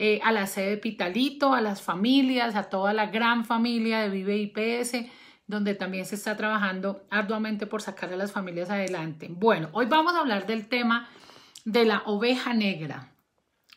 Eh, a la sede de Pitalito, a las familias, a toda la gran familia de Vive IPS, donde también se está trabajando arduamente por sacar a las familias adelante. Bueno, hoy vamos a hablar del tema de la oveja negra.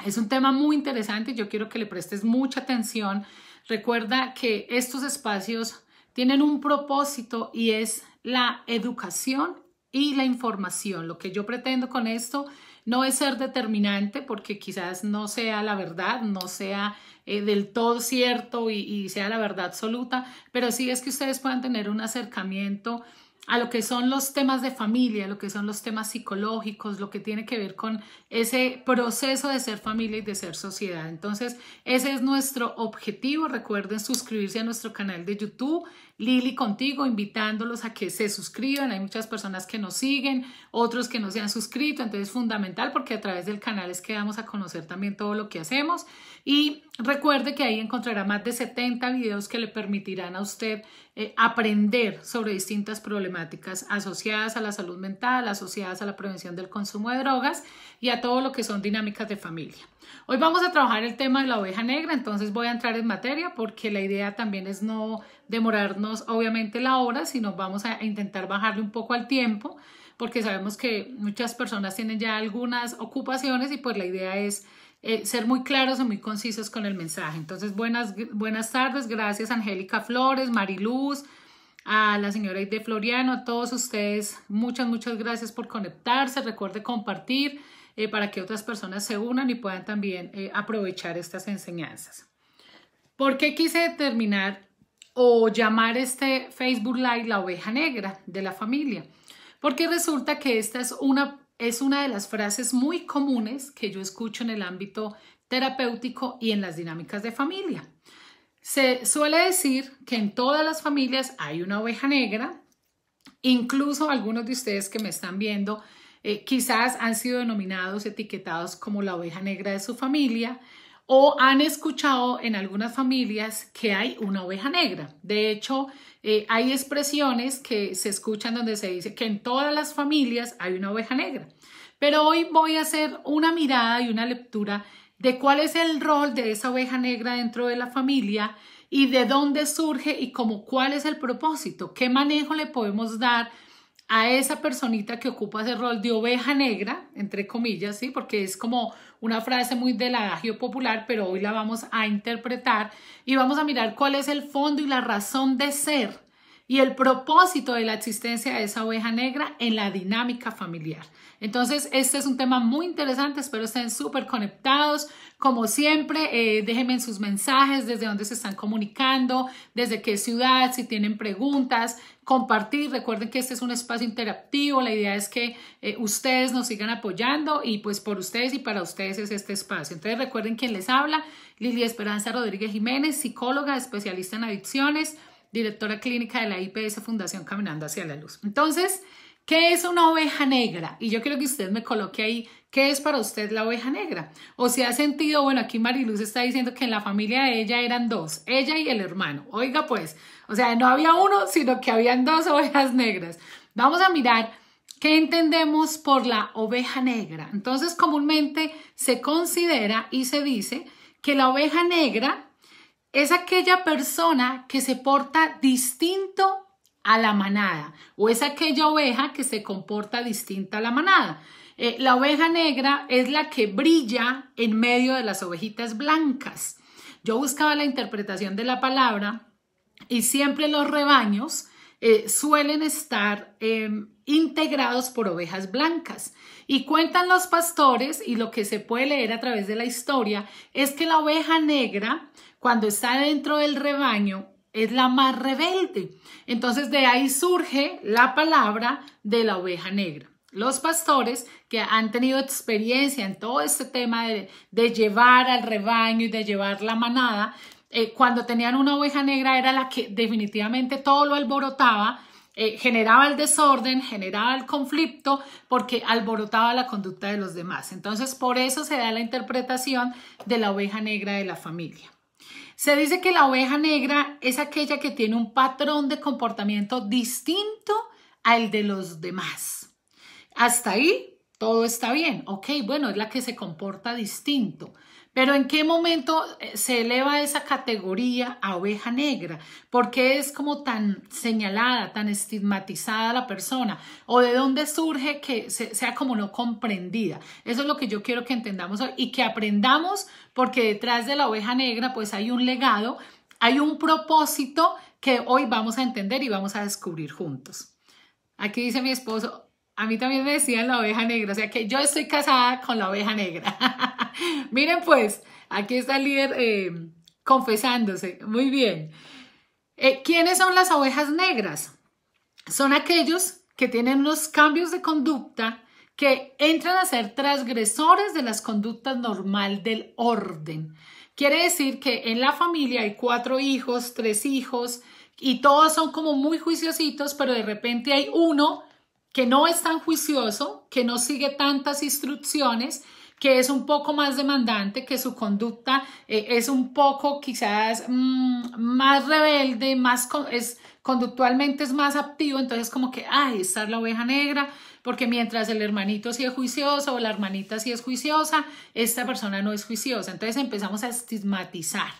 Es un tema muy interesante, yo quiero que le prestes mucha atención. Recuerda que estos espacios tienen un propósito y es la educación y la información. Lo que yo pretendo con esto no es ser determinante porque quizás no sea la verdad, no sea eh, del todo cierto y, y sea la verdad absoluta, pero sí es que ustedes puedan tener un acercamiento a lo que son los temas de familia, lo que son los temas psicológicos, lo que tiene que ver con ese proceso de ser familia y de ser sociedad. Entonces, ese es nuestro objetivo. Recuerden suscribirse a nuestro canal de YouTube, Lili contigo, invitándolos a que se suscriban. Hay muchas personas que nos siguen, otros que no se han suscrito, entonces es fundamental porque a través del canal es que vamos a conocer también todo lo que hacemos. Y recuerde que ahí encontrará más de 70 videos que le permitirán a usted eh, aprender sobre distintas problemáticas asociadas a la salud mental, asociadas a la prevención del consumo de drogas y a todo lo que son dinámicas de familia. Hoy vamos a trabajar el tema de la oveja negra, entonces voy a entrar en materia porque la idea también es no demorarnos obviamente la hora, sino vamos a intentar bajarle un poco al tiempo porque sabemos que muchas personas tienen ya algunas ocupaciones y pues la idea es eh, ser muy claros y muy concisos con el mensaje. Entonces, buenas, buenas tardes, gracias Angélica Flores, Mariluz, a la señora de Floriano, a todos ustedes, muchas, muchas gracias por conectarse, recuerde compartir. Eh, para que otras personas se unan y puedan también eh, aprovechar estas enseñanzas. ¿Por qué quise terminar o llamar este Facebook Live la oveja negra de la familia? Porque resulta que esta es una, es una de las frases muy comunes que yo escucho en el ámbito terapéutico y en las dinámicas de familia. Se suele decir que en todas las familias hay una oveja negra, incluso algunos de ustedes que me están viendo eh, quizás han sido denominados, etiquetados como la oveja negra de su familia o han escuchado en algunas familias que hay una oveja negra. De hecho, eh, hay expresiones que se escuchan donde se dice que en todas las familias hay una oveja negra. Pero hoy voy a hacer una mirada y una lectura de cuál es el rol de esa oveja negra dentro de la familia y de dónde surge y cómo, cuál es el propósito, qué manejo le podemos dar a esa personita que ocupa ese rol de oveja negra, entre comillas, ¿sí? porque es como una frase muy del adagio popular, pero hoy la vamos a interpretar y vamos a mirar cuál es el fondo y la razón de ser y el propósito de la existencia de esa oveja negra en la dinámica familiar. Entonces, este es un tema muy interesante, espero estén súper conectados. Como siempre, eh, déjenme sus mensajes, desde dónde se están comunicando, desde qué ciudad, si tienen preguntas, compartir. Recuerden que este es un espacio interactivo, la idea es que eh, ustedes nos sigan apoyando y pues por ustedes y para ustedes es este espacio. Entonces, recuerden quién les habla, lilia Esperanza Rodríguez Jiménez, psicóloga, especialista en adicciones directora clínica de la IPS Fundación Caminando hacia la Luz. Entonces, ¿qué es una oveja negra? Y yo quiero que usted me coloque ahí, ¿qué es para usted la oveja negra? O si ha sentido, bueno, aquí Mariluz está diciendo que en la familia de ella eran dos, ella y el hermano. Oiga pues, o sea, no había uno, sino que habían dos ovejas negras. Vamos a mirar ¿Qué entendemos por la oveja negra? Entonces, comúnmente se considera y se dice que la oveja negra es aquella persona que se porta distinto a la manada o es aquella oveja que se comporta distinta a la manada. Eh, la oveja negra es la que brilla en medio de las ovejitas blancas. Yo buscaba la interpretación de la palabra y siempre los rebaños eh, suelen estar em, integrados por ovejas blancas. Y cuentan los pastores, y lo que se puede leer a través de la historia, es que la oveja negra cuando está dentro del rebaño, es la más rebelde. Entonces de ahí surge la palabra de la oveja negra. Los pastores que han tenido experiencia en todo este tema de, llevar al rebaño y de llevar la manada, eh, cuando tenían una oveja negra era la que definitivamente todo lo alborotaba, eh, generaba el desorden, generaba el conflicto, porque alborotaba la conducta de los demás. Entonces, por eso se da la interpretación de la oveja negra de la familia. Se dice que la oveja negra es aquella que tiene un patrón de comportamiento distinto al de los demás. Hasta ahí todo está bien. Ok, bueno, es la que se comporta distinto. Pero ¿en qué momento eh, se eleva esa categoría a oveja negra? ¿Por qué es como tan señalada, tan estigmatizada la persona? ¿O de dónde surge que sea como no comprendida? Eso es lo que yo quiero que entendamos hoy y que aprendamos porque detrás de la oveja negra pues hay un legado, hay un propósito que hoy vamos a entender y vamos a descubrir juntos. Aquí dice mi esposo, a mí también me decían la oveja negra, o sea que yo estoy casada con la oveja negra. Miren pues, aquí está el líder eh, confesándose. Muy bien. Eh, ¿Quiénes son las ovejas negras? Son aquellos que tienen unos cambios de conducta que entran a ser transgresores de las conductas normal del orden. Quiere decir que en la familia hay cuatro hijos, tres hijos, y todos son como muy juiciositos, pero de repente hay uno que no es tan juicioso, que no sigue tantas instrucciones, que es un poco más demandante, que su conducta eh, es un poco quizás mm, más rebelde, más es, conductualmente es más activo, entonces como que, ay, es la oveja negra, porque mientras el hermanito sí es juicioso o la hermanita sí es juiciosa, esta persona no es juiciosa, entonces empezamos a estigmatizar.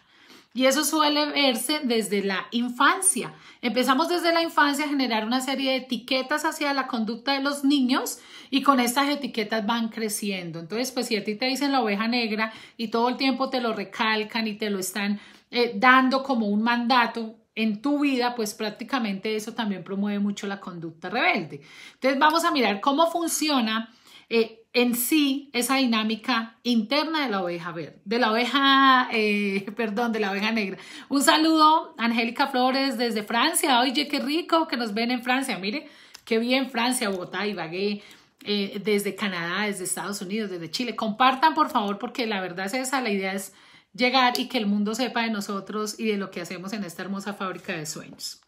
Y eso suele verse desde la infancia. Empezamos desde la infancia a generar una serie de etiquetas hacia la conducta de los niños y con estas etiquetas van creciendo. Entonces, pues si a ti te dicen la oveja negra y todo el tiempo te lo recalcan y te lo están eh, dando como un mandato, en tu vida, pues prácticamente eso también promueve mucho la conducta rebelde. Entonces vamos a mirar cómo funciona eh, en sí esa dinámica interna de la oveja verde, de la oveja, eh, perdón, de la oveja negra. Un saludo, Angélica Flores desde Francia. Oye, qué rico que nos ven en Francia. Mire, qué bien Francia, Bogotá, y eh, desde Canadá, desde Estados Unidos, desde Chile. Compartan, por favor, porque la verdad es esa, la idea es llegar y que el mundo sepa de nosotros y de lo que hacemos en esta hermosa fábrica de sueños.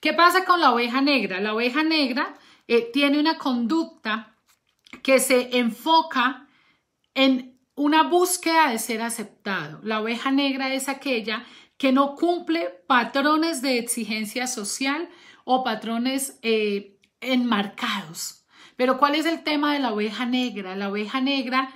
¿Qué pasa con la oveja negra? La oveja negra eh, tiene una conducta que se enfoca en una búsqueda de ser aceptado. La oveja negra es aquella que no cumple patrones de exigencia social o patrones eh, enmarcados. Pero ¿cuál es el tema de la oveja negra? La oveja negra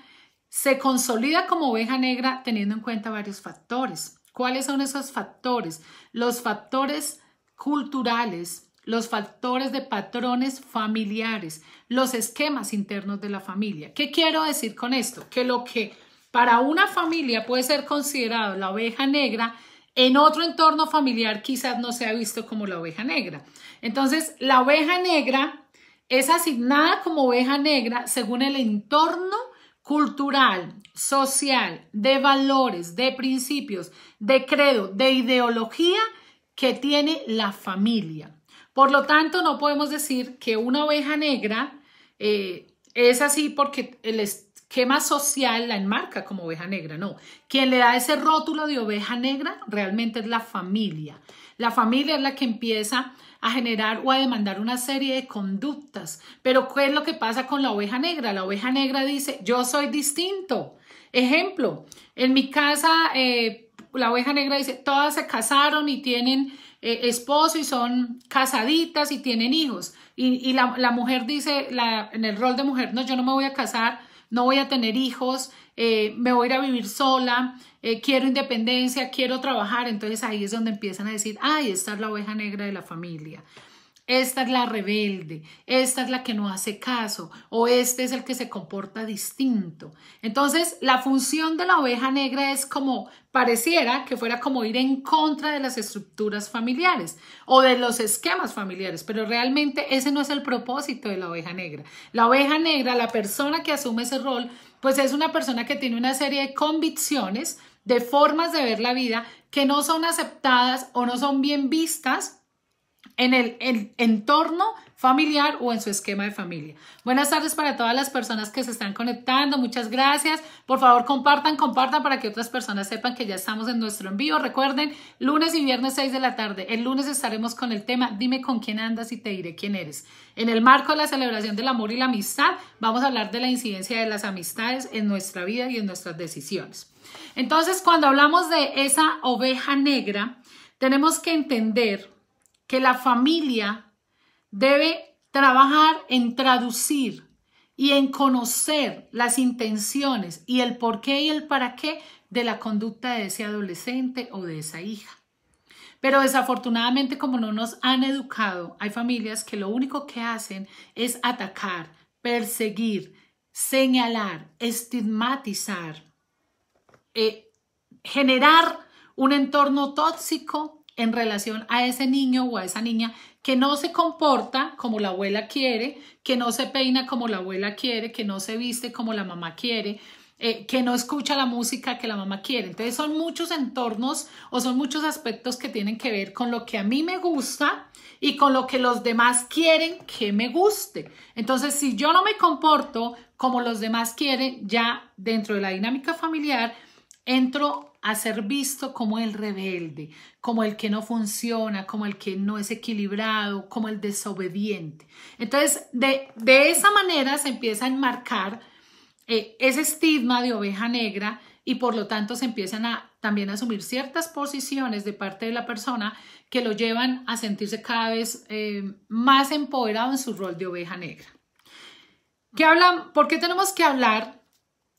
se consolida como oveja negra teniendo en cuenta varios factores. ¿Cuáles son esos factores? Los factores culturales, los factores de patrones familiares, los esquemas internos de la familia. ¿Qué quiero decir con esto? Que lo que para una familia puede ser considerado la oveja negra, en otro entorno familiar quizás no sea visto como la oveja negra. Entonces, la oveja negra es asignada como oveja negra según el entorno cultural, social, de valores, de principios, de credo, de ideología que tiene la familia. Por lo tanto, no podemos decir que una oveja negra eh, es así porque el esquema social la enmarca como oveja negra, no. Quien le da ese rótulo de oveja negra realmente es la familia. La familia es la que empieza a generar o a demandar una serie de conductas. Pero ¿qué es lo que pasa con la oveja negra? La oveja negra dice, yo soy distinto. Ejemplo, en mi casa, eh, la oveja negra dice, todas se casaron y tienen eh, esposo y son casaditas y tienen hijos. Y, y la, mujer dice, en el rol de mujer, no, yo no me voy a casar, no voy a tener hijos, eh, me voy a ir a vivir sola, eh, quiero independencia, quiero trabajar. Entonces ahí es donde empiezan a decir, ay, esta es la oveja negra de la familia. Esta es la rebelde, esta es la que no hace caso o este es el que se comporta distinto. Entonces, la función de la oveja negra es como pareciera que fuera como ir en contra de las estructuras familiares o de los esquemas familiares, pero realmente ese no es el propósito de la oveja negra. La oveja negra, la persona que asume ese rol, pues es una persona que tiene una serie de convicciones, de formas de ver la vida que no son aceptadas o no son bien vistas en el, entorno familiar o en su esquema de familia. Buenas tardes para todas las personas que se están conectando, muchas gracias. Por favor, compartan, compartan para que otras personas sepan que ya estamos en nuestro envío. Recuerden, lunes y viernes 6 de la tarde. El lunes estaremos con el tema Dime con quién andas y te diré quién eres. En el marco de la celebración del amor y la amistad, vamos a hablar de la incidencia de las amistades en nuestra vida y en nuestras decisiones. Entonces, cuando hablamos de esa oveja negra, tenemos que entender que la familia debe trabajar en traducir y en conocer las intenciones y el por qué y el para qué de la conducta de ese adolescente o de esa hija. Pero desafortunadamente, como no nos han educado, hay familias que lo único que hacen es atacar, perseguir, señalar, estigmatizar, eh, generar un entorno tóxico en relación a ese niño o a esa niña que no se comporta como la abuela quiere, que no se peina como la abuela quiere, que no se viste como la mamá quiere, eh, que no escucha la música que la mamá quiere. Entonces son muchos entornos o son muchos aspectos que tienen que ver con lo que a mí me gusta y con lo que los demás quieren que me guste. Entonces si yo no me comporto como los demás quieren, ya dentro de la dinámica familiar entro a ser visto como el rebelde, como el que no funciona, como el que no es equilibrado, como el desobediente. Entonces, de, esa manera se empieza a enmarcar eh, ese estigma de oveja negra y por lo tanto se empiezan a también a asumir ciertas posiciones de parte de la persona que lo llevan a sentirse cada vez eh, más empoderado en su rol de oveja negra. ¿Qué hablan? ¿Por qué tenemos que hablar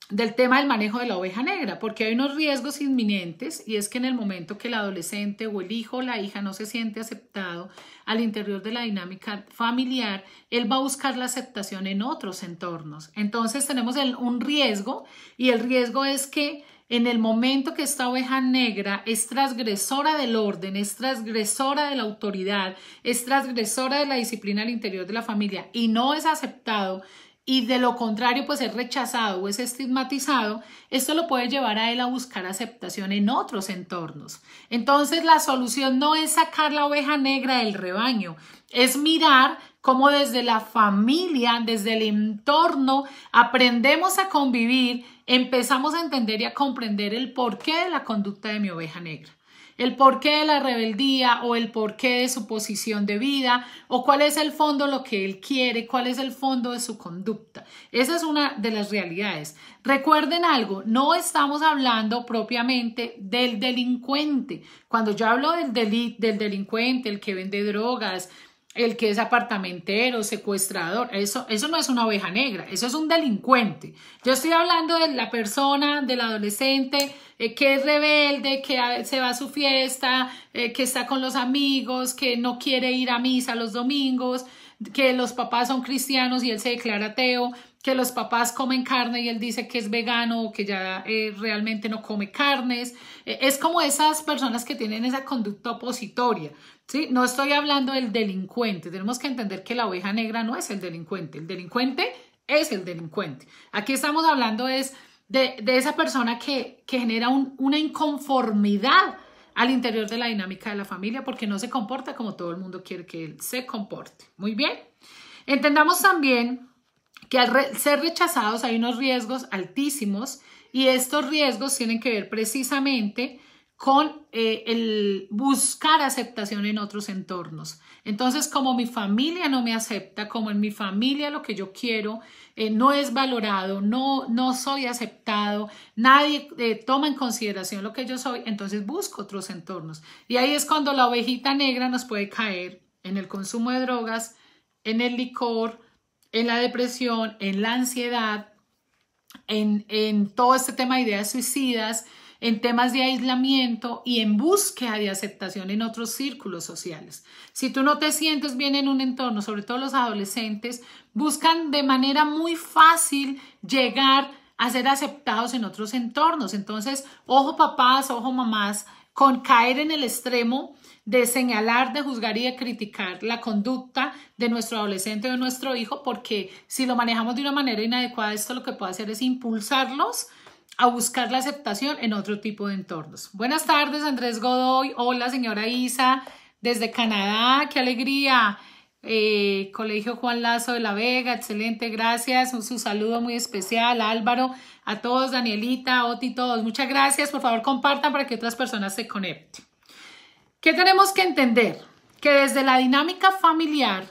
del tema del manejo de la oveja negra, porque hay unos riesgos inminentes y es que en el momento que el adolescente o el hijo o la hija no se siente aceptado al interior de la dinámica familiar, él va a buscar la aceptación en otros entornos. Entonces tenemos un riesgo y el riesgo es que en el momento que esta oveja negra es transgresora del orden, es transgresora de la autoridad, es transgresora de la disciplina al interior de la familia y no es aceptado, y de lo contrario pues es rechazado o es estigmatizado, esto lo puede llevar a él a buscar aceptación en otros entornos. Entonces la solución no es sacar la oveja negra del rebaño, es mirar cómo desde la familia, desde el entorno, aprendemos a convivir, empezamos a entender y a comprender el porqué de la conducta de mi oveja negra el porqué de la rebeldía o el porqué de su posición de vida o cuál es el fondo lo que él quiere, cuál es el fondo de su conducta. Esa es una de las realidades. Recuerden algo, no estamos hablando propiamente del delincuente. Cuando yo hablo del, del delincuente, el que vende drogas, el que es apartamentero, secuestrador, eso, eso no es una oveja negra, eso es un delincuente. Yo estoy hablando de la persona, del adolescente eh, que es rebelde, que se va a su fiesta, eh, que está con los amigos, que no quiere ir a misa los domingos, que los papás son cristianos y él se declara ateo, que los papás comen carne y él dice que es vegano que ya eh, realmente no come carnes. Eh, es como esas personas que tienen esa conducta opositoria. ¿sí? No estoy hablando del delincuente. Tenemos que entender que la oveja negra no es el delincuente. El delincuente es el delincuente. Aquí estamos hablando es de, esa persona que, genera una inconformidad al interior de la dinámica de la familia porque no se comporta como todo el mundo quiere que él se comporte. Muy bien. Entendamos también que al ser rechazados hay unos riesgos altísimos y estos riesgos tienen que ver precisamente con eh, el buscar aceptación en otros entornos. Entonces, como mi familia no me acepta, como en mi familia lo que yo quiero eh, no es valorado, no, no soy aceptado, nadie eh, toma en consideración lo que yo soy, entonces busco otros entornos. Y ahí es cuando la ovejita negra nos puede caer en el consumo de drogas, en el licor, en la depresión, en la ansiedad, en, en todo este tema de ideas suicidas, en temas de aislamiento y en búsqueda de aceptación en otros círculos sociales. Si tú no te sientes bien en un entorno, sobre todo los adolescentes, buscan de manera muy fácil llegar a ser aceptados en otros entornos. Entonces, ojo papás, ojo mamás, con caer en el extremo de señalar, de juzgar y de criticar la conducta de nuestro adolescente o de nuestro hijo, porque si lo manejamos de una manera inadecuada, esto lo que puede hacer es impulsarlos a buscar la aceptación en otro tipo de entornos. Buenas tardes, Andrés Godoy. Hola, señora Isa, desde Canadá. Qué alegría. Eh, Colegio Juan Lazo de la Vega, excelente, gracias. Un su saludo muy especial, Álvaro, a todos, Danielita, Oti, todos. Muchas gracias. Por favor, compartan para que otras personas se conecten. ¿Qué tenemos que entender? Que desde la dinámica familiar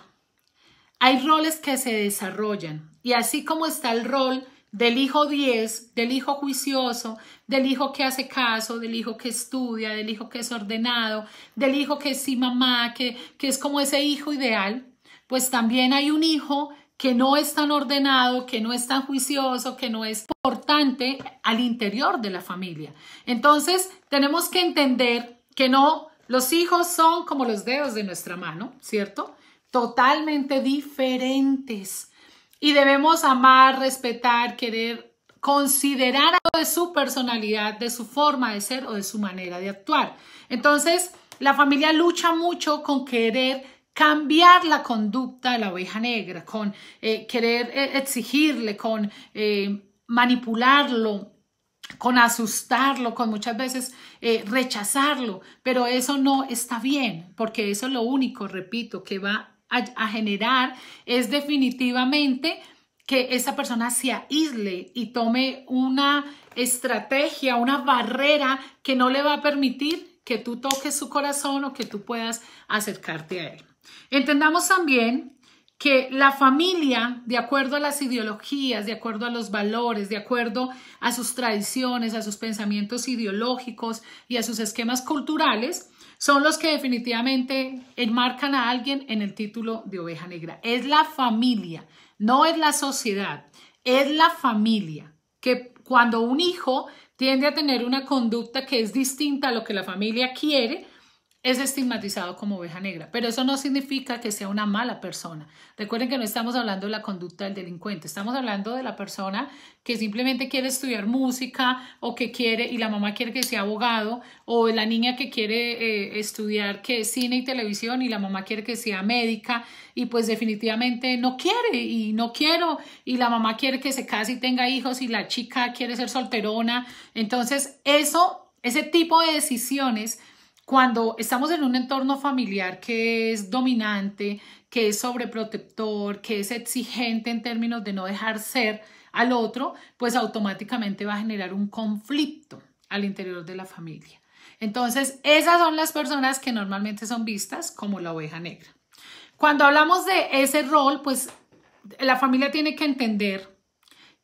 hay roles que se desarrollan y así como está el rol del hijo 10, del hijo juicioso, del hijo que hace caso, del hijo que estudia, del hijo que es ordenado, del hijo que es sí mamá, que, que es como ese hijo ideal, pues también hay un hijo que no es tan ordenado, que no es tan juicioso, que no es importante al interior de la familia. Entonces, tenemos que entender que no, los hijos son como los dedos de nuestra mano, ¿cierto? Totalmente diferentes y debemos amar, respetar, querer, considerar algo de su personalidad, de su forma de ser o de su manera de actuar. Entonces, la familia lucha mucho con querer cambiar la conducta de la oveja negra, con eh, querer eh, exigirle, con eh, manipularlo, con asustarlo, con muchas veces rechazarlo, pero eso no está bien, porque eso es lo único, repito, que va a, generar es definitivamente que esa persona se aísle y tome una estrategia, una barrera que no le va a permitir que tú toques su corazón o que tú puedas acercarte a él. Entendamos también que la familia, de acuerdo a las ideologías, de acuerdo a los valores, de acuerdo a sus tradiciones, a sus pensamientos ideológicos y a sus esquemas culturales, son los que definitivamente enmarcan a alguien en el título de oveja negra. Es la familia, no es la sociedad, es la familia, que cuando un hijo tiende a tener una conducta que es distinta a lo que la familia quiere, es estigmatizado como oveja negra, pero eso no significa que sea una mala persona. Recuerden que no estamos hablando de la conducta del delincuente, estamos hablando de la persona que simplemente quiere estudiar música o que quiere, y la mamá quiere que sea abogado, o la niña que quiere eh, estudiar que cine y televisión y la mamá quiere que sea médica y pues definitivamente no quiere y no quiero, y la mamá quiere que se case y tenga hijos y la chica quiere ser solterona. Entonces, eso, ese tipo de decisiones cuando estamos en un entorno familiar que es dominante, que es sobreprotector, que es exigente en términos de no dejar ser al otro, pues automáticamente va a generar un conflicto al interior de la familia. Entonces, esas son las personas que normalmente son vistas como la oveja negra. Cuando hablamos de ese rol, pues la familia tiene que entender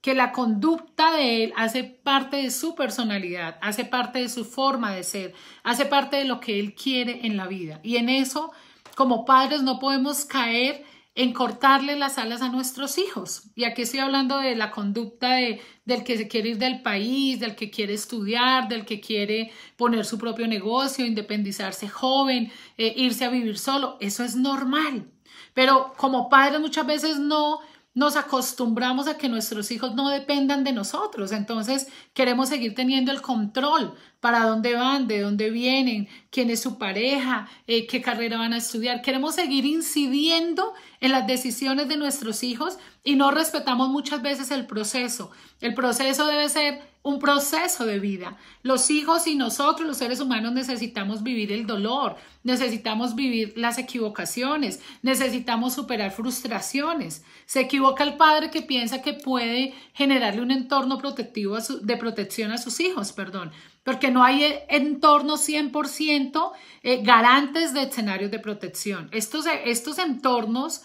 que la conducta de él hace parte de su personalidad, hace parte de su forma de ser, hace parte de lo que él quiere en la vida. Y en eso, como padres, no podemos caer en cortarle las alas a nuestros hijos. Y aquí estoy hablando de la conducta del que quiere ir del país, del que quiere estudiar, del que quiere poner su propio negocio, independizarse joven, eh, irse a vivir solo. Eso es normal. Pero como padres muchas veces no nos acostumbramos a que nuestros hijos no dependan de nosotros, entonces queremos seguir teniendo el control para dónde van, de dónde vienen, quién es su pareja, eh, qué carrera van a estudiar. Queremos seguir incidiendo en las decisiones de nuestros hijos y no respetamos muchas veces el proceso. El proceso debe ser un proceso de vida. Los hijos y nosotros, los seres humanos, necesitamos vivir el dolor, necesitamos vivir las equivocaciones, necesitamos superar frustraciones. Se equivoca el padre que piensa que puede generarle un entorno de protección a sus hijos, perdón porque no hay eh, entornos 100% eh, garantes de escenarios de protección. Estos, eh, estos entornos,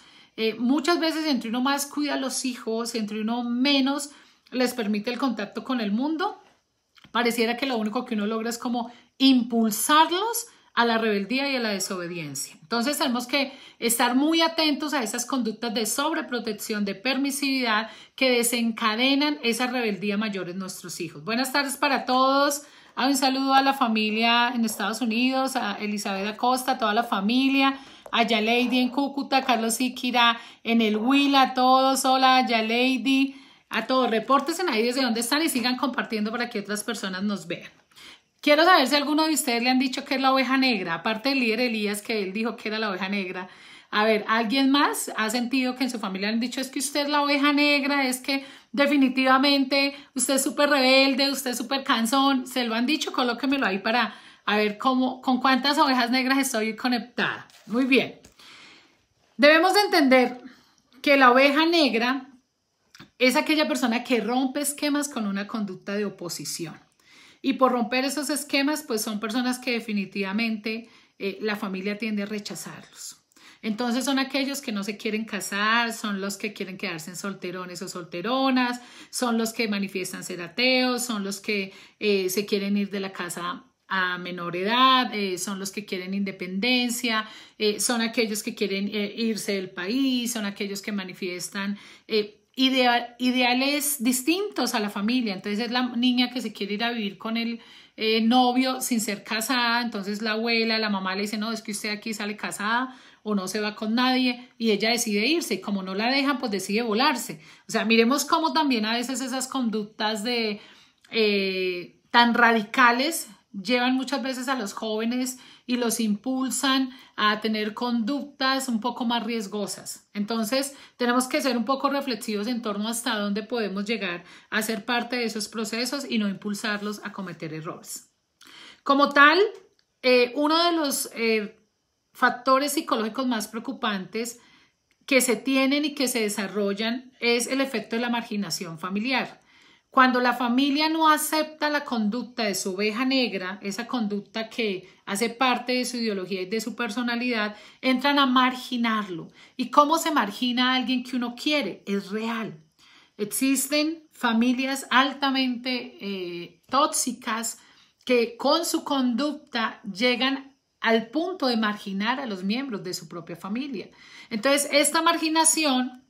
muchas veces entre uno más cuida a los hijos, entre uno menos les permite el contacto con el mundo, pareciera que lo único que uno logra es como impulsarlos a la rebeldía y a la desobediencia. Entonces tenemos que estar muy atentos a esas conductas de sobreprotección, de permisividad que desencadenan esa rebeldía mayor en nuestros hijos. Buenas tardes para todos. Ah, un saludo a la familia en Estados Unidos, a Elizabeth Acosta, a toda la familia, a Lady en Cúcuta, Carlos Iquira en el Huila, a todos, hola Lady, a todos. Reportes en ahí desde dónde están y sigan compartiendo para que otras personas nos vean. Quiero saber si alguno de ustedes le han dicho que es la oveja negra, aparte del líder Elías que él dijo que era la oveja negra. A ver, ¿alguien más ha sentido que en su familia han dicho es que usted es la oveja negra, es que definitivamente usted es súper rebelde, usted es súper cansón? Se lo han dicho, colóquemelo ahí para ver cómo, con cuántas ovejas negras estoy conectada. Muy bien. Debemos entender que la oveja negra es aquella persona que rompe esquemas con una conducta de oposición. Y por romper esos esquemas, pues son personas que definitivamente eh, la familia tiende a rechazarlos entonces son aquellos que no se quieren casar, son los que quieren quedarse en solterones o solteronas, son los que manifiestan ser ateos, son los que eh, se quieren ir de la casa a menor edad, eh, son los que quieren independencia, eh, son aquellos que quieren irse del país, son aquellos que manifiestan ideales distintos a la familia. Entonces es la niña que se quiere ir a vivir con el novio sin ser casada, entonces la abuela, la mamá le dice, no, es que usted aquí sale casada, o no se va con nadie y ella decide irse y como no la dejan, pues decide volarse. O sea, miremos cómo también a veces esas conductas de eh, tan radicales llevan muchas veces a los jóvenes y los impulsan a tener conductas un poco más riesgosas. Entonces, tenemos que ser un poco reflexivos en torno hasta dónde podemos llegar a ser parte de esos procesos y no impulsarlos a cometer errores. Como tal, eh, uno de los eh, factores psicológicos más preocupantes que se tienen y que se desarrollan es el efecto de la marginación familiar. Cuando la familia no acepta la conducta de su oveja negra, esa conducta que hace parte de su ideología y de su personalidad, entran a marginarlo. ¿Y cómo se margina a alguien que uno quiere? Es real. Existen familias altamente eh, tóxicas que con su conducta llegan al punto de marginar a los miembros de su propia familia. Entonces, esta marginación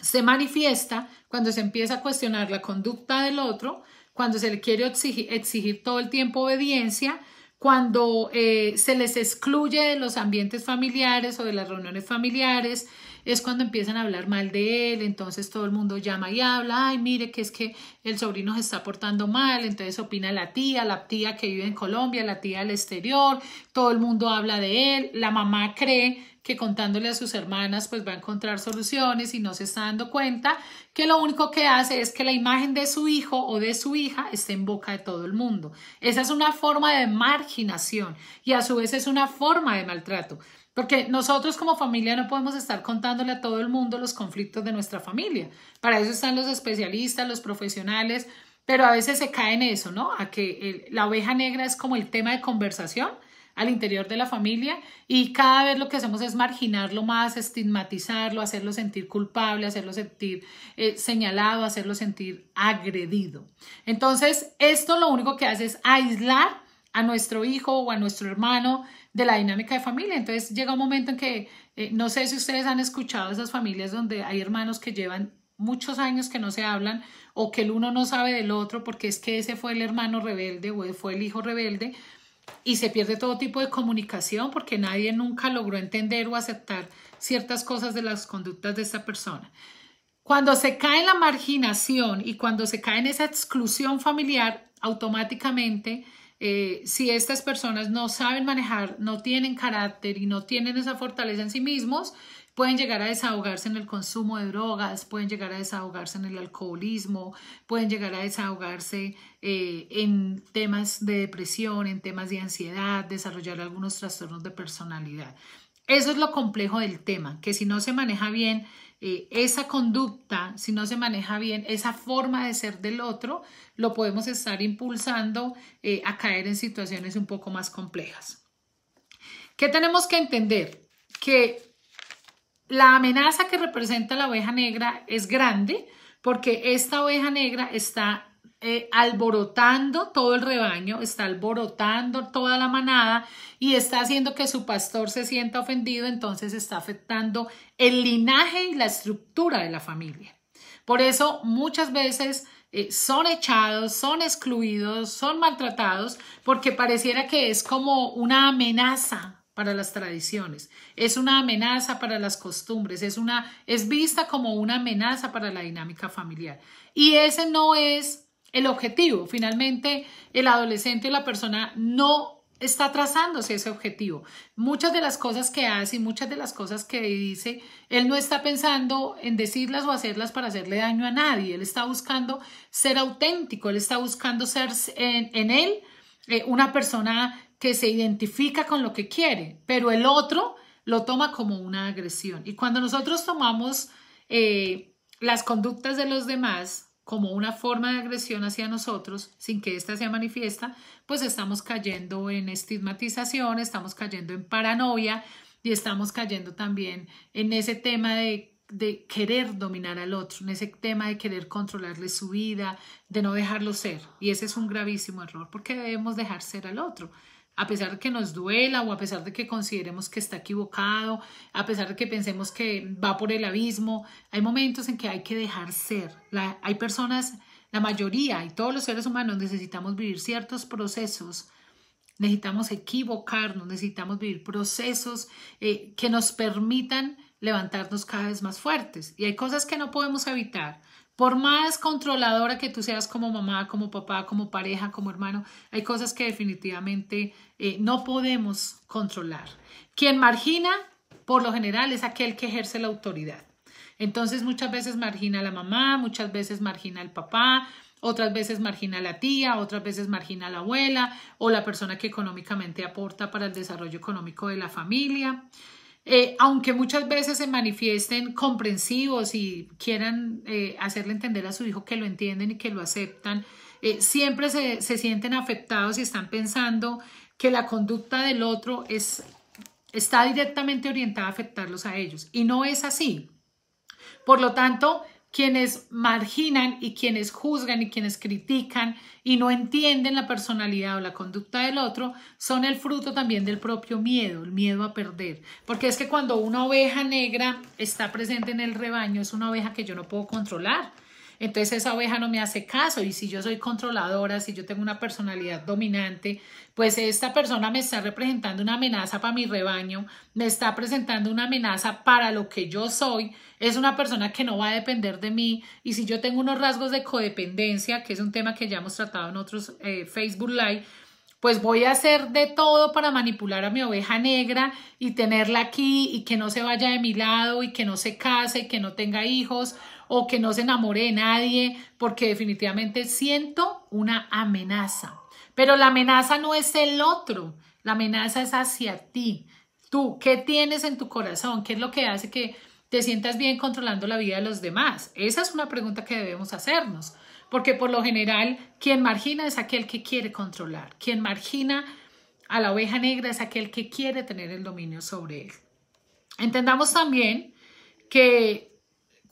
se manifiesta cuando se empieza a cuestionar la conducta del otro, cuando se le quiere exigir, todo el tiempo obediencia, cuando eh, se les excluye de los ambientes familiares o de las reuniones familiares, es cuando empiezan a hablar mal de él, entonces todo el mundo llama y habla, ay, mire que es que el sobrino se está portando mal, entonces opina la tía, la tía que vive en Colombia, la tía del exterior, todo el mundo habla de él, la mamá cree que contándole a sus hermanas pues va a encontrar soluciones y no se está dando cuenta que lo único que hace es que la imagen de su hijo o de su hija esté en boca de todo el mundo. Esa es una forma de marginación y a su vez es una forma de maltrato. Porque nosotros como familia no podemos estar contándole a todo el mundo los conflictos de nuestra familia. Para eso están los especialistas, los profesionales, pero a veces se cae en eso, ¿no? A que la oveja negra es como el tema de conversación al interior de la familia y cada vez lo que hacemos es marginarlo más, estigmatizarlo, hacerlo sentir culpable, hacerlo sentir eh, señalado, hacerlo sentir agredido. Entonces, esto lo único que hace es aislar a nuestro hijo o a nuestro hermano de la dinámica de familia. Entonces llega un momento en que, eh, no sé si ustedes han escuchado esas familias donde hay hermanos que llevan muchos años que no se hablan o que el uno no sabe del otro porque es que ese fue el hermano rebelde o fue el hijo rebelde y se pierde todo tipo de comunicación porque nadie nunca logró entender o aceptar ciertas cosas de las conductas de esa persona. Cuando se cae en la marginación y cuando se cae en esa exclusión familiar, automáticamente eh, si estas personas no saben manejar, no tienen carácter y no tienen esa fortaleza en sí mismos, pueden llegar a desahogarse en el consumo de drogas, pueden llegar a desahogarse en el alcoholismo, pueden llegar a desahogarse eh, en temas de depresión, en temas de ansiedad, desarrollar algunos trastornos de personalidad. Eso es lo complejo del tema, que si no se maneja bien eh, esa conducta, si no se maneja bien esa forma de ser del otro, lo podemos estar impulsando eh, a caer en situaciones un poco más complejas. ¿Qué tenemos que entender? Que la amenaza que representa la oveja negra es grande porque esta oveja negra está eh, alborotando todo el rebaño, está alborotando toda la manada y está haciendo que su pastor se sienta ofendido, entonces está afectando el linaje y la estructura de la familia. Por eso muchas veces eh, son echados, son excluidos, son maltratados, porque pareciera que es como una amenaza para las tradiciones, es una amenaza para las costumbres, es, una, es vista como una amenaza para la dinámica familiar. Y ese no es el objetivo. Finalmente, el adolescente o la persona no está trazándose ese objetivo. Muchas de las cosas que hace y muchas de las cosas que dice, él no está pensando en decirlas o hacerlas para hacerle daño a nadie. Él está buscando ser auténtico, él está buscando ser en, él eh, una persona que se identifica con lo que quiere, pero el otro lo toma como una agresión. Y cuando nosotros tomamos eh, las conductas de los demás como una forma de agresión hacia nosotros sin que ésta sea manifiesta, pues estamos cayendo en estigmatización, estamos cayendo en paranoia y estamos cayendo también en ese tema de, de querer dominar al otro, en ese tema de querer controlarle su vida, de no dejarlo ser. Y ese es un gravísimo error porque debemos dejar ser al otro a pesar de que nos duela o a pesar de que consideremos que está equivocado, a pesar de que pensemos que va por el abismo, hay momentos en que hay que dejar ser. hay personas, la mayoría y todos los seres humanos necesitamos vivir ciertos procesos, necesitamos equivocarnos, necesitamos vivir procesos eh, que nos permitan levantarnos cada vez más fuertes. Y hay cosas que no podemos evitar, por más controladora que tú seas como mamá, como papá, como pareja, como hermano, hay cosas que definitivamente eh, no podemos controlar. Quien margina, por lo general, es aquel que ejerce la autoridad. Entonces muchas veces margina la mamá, muchas veces margina el papá, otras veces margina la tía, otras veces margina la abuela o la persona que económicamente aporta para el desarrollo económico de la familia. Eh, aunque muchas veces se manifiesten comprensivos y quieran eh, hacerle entender a su hijo que lo entienden y que lo aceptan, eh, siempre se, se, sienten afectados y están pensando que la conducta del otro es, está directamente orientada a afectarlos a ellos. Y no es así. Por lo tanto, quienes marginan y quienes juzgan y quienes critican y no entienden la personalidad o la conducta del otro son el fruto también del propio miedo, el miedo a perder. Porque es que cuando una oveja negra está presente en el rebaño es una oveja que yo no puedo controlar. Entonces esa oveja no me hace caso y si yo soy controladora, si yo tengo una personalidad dominante, pues esta persona me está representando una amenaza para mi rebaño, me está presentando una amenaza para lo que yo soy, es una persona que no va a depender de mí y si yo tengo unos rasgos de codependencia, que es un tema que ya hemos tratado en otros eh, Facebook Live, pues voy a hacer de todo para manipular a mi oveja negra y tenerla aquí y que no se vaya de mi lado y que no se case y que no tenga hijos o que no se enamore de nadie, porque definitivamente siento una amenaza. Pero la amenaza no es el otro, la amenaza es hacia ti. Tú, ¿qué tienes en tu corazón? ¿Qué es lo que hace que te sientas bien controlando la vida de los demás? Esa es una pregunta que debemos hacernos, porque por lo general quien margina es aquel que quiere controlar, quien margina a la oveja negra es aquel que quiere tener el dominio sobre él. Entendamos también que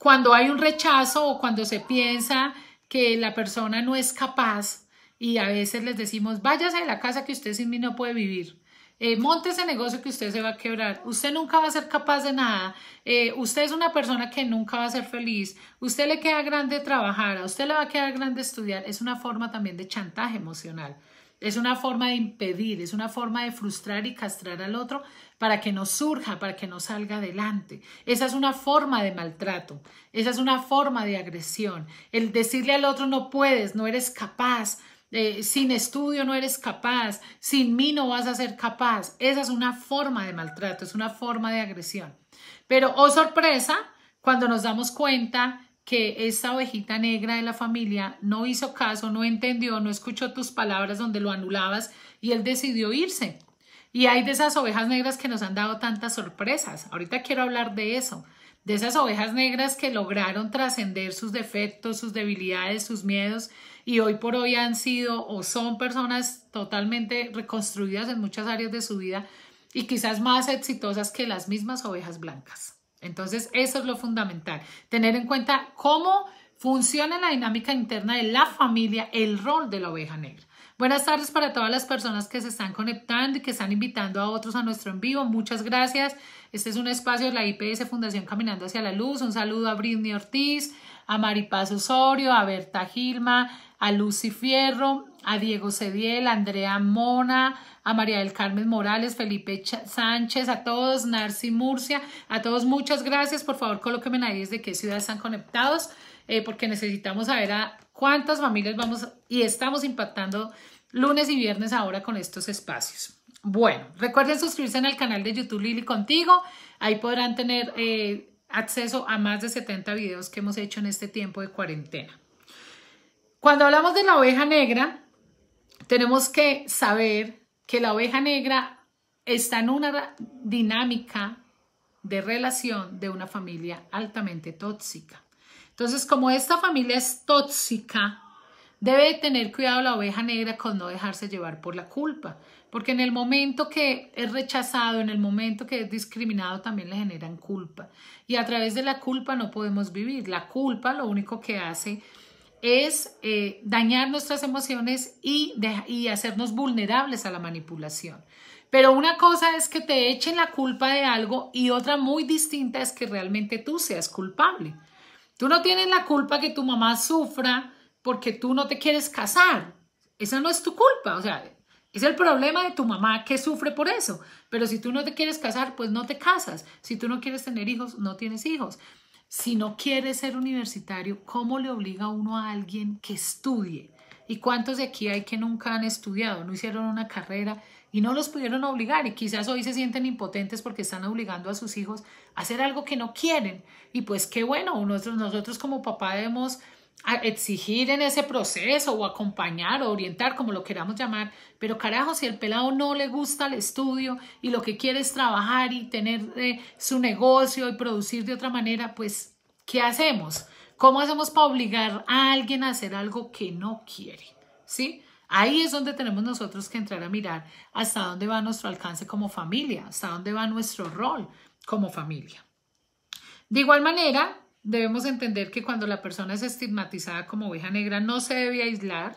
cuando hay un rechazo o cuando se piensa que la persona no es capaz y a veces les decimos, váyase de la casa que usted sin mí no puede vivir. Eh, monte ese negocio que usted se va a quebrar. Usted nunca va a ser capaz de nada. Eh, usted es una persona que nunca va a ser feliz. Usted le queda grande trabajar, a usted le va a quedar grande estudiar. Es una forma también de chantaje emocional. Es una forma de impedir, es una forma de frustrar y castrar al otro para que no surja, para que no salga adelante. Esa es una forma de maltrato, esa es una forma de agresión. El decirle al otro no puedes, no eres capaz, eh, sin estudio no eres capaz, sin mí no vas a ser capaz. Esa es una forma de maltrato, es una forma de agresión. Pero, oh sorpresa, cuando nos damos cuenta que esta ovejita negra de la familia no hizo caso, no entendió, no escuchó tus palabras donde lo anulabas y él decidió irse. Y hay de esas ovejas negras que nos han dado tantas sorpresas. Ahorita quiero hablar de eso, de esas ovejas negras que lograron trascender sus defectos, sus debilidades, sus miedos y hoy por hoy han sido o son personas totalmente reconstruidas en muchas áreas de su vida y quizás más exitosas que las mismas ovejas blancas. Entonces, eso es lo fundamental, tener en cuenta cómo funciona la dinámica interna de la familia, el rol de la oveja negra. Buenas tardes para todas las personas que se están conectando y que están invitando a otros a nuestro en vivo. Muchas gracias. Este es un espacio de la IPS Fundación Caminando hacia la Luz. Un saludo a Britney Ortiz, a Maripaz Osorio, a Berta Gilma, a Lucy Fierro, a Diego Cediel, a Andrea Mona, a María del Carmen Morales, Felipe Sánchez, a todos, Narci Murcia, a todos muchas gracias. Por favor, colóquenme ahí desde qué ciudad están conectados, eh, porque necesitamos saber a cuántas familias vamos y estamos impactando lunes y viernes ahora con estos espacios. Bueno, recuerden suscribirse al canal de YouTube Lili Contigo. Ahí podrán tener eh, acceso a más de 70 videos que hemos hecho en este tiempo de cuarentena. Cuando hablamos de la oveja negra, tenemos que saber que la oveja negra está en una dinámica de relación de una familia altamente tóxica. Entonces, como esta familia es tóxica, debe tener cuidado la oveja negra con no dejarse llevar por la culpa, porque en el momento que es rechazado, en el momento que es discriminado, también le generan culpa. Y a través de la culpa no podemos vivir. La culpa lo único que hace es eh, dañar nuestras emociones y, y hacernos vulnerables a la manipulación. Pero una cosa es que te echen la culpa de algo y otra muy distinta es que realmente tú seas culpable. Tú no tienes la culpa que tu mamá sufra porque tú no te quieres casar. Esa no es tu culpa, o sea, es el problema de tu mamá que sufre por eso. Pero si tú no te quieres casar, pues no te casas. Si tú no quieres tener hijos, no tienes hijos. Si no quiere ser universitario, ¿cómo le obliga uno a alguien que estudie? ¿Y cuántos de aquí hay que nunca han estudiado, no hicieron una carrera y no los pudieron obligar? Y quizás hoy se sienten impotentes porque están obligando a sus hijos a hacer algo que no quieren. Y pues qué bueno, nosotros, nosotros como papá debemos a exigir en ese proceso o acompañar o orientar, como lo queramos llamar, pero carajo, si el pelado no le gusta el estudio y lo que quiere es trabajar y tener eh, su negocio y producir de otra manera, pues, ¿qué hacemos? ¿Cómo hacemos para obligar a alguien a hacer algo que no quiere? ¿Sí? Ahí es donde tenemos nosotros que entrar a mirar hasta dónde va nuestro alcance como familia, hasta dónde va nuestro rol como familia. De igual manera, Debemos entender que cuando la persona es estigmatizada como oveja negra no se debe aislar,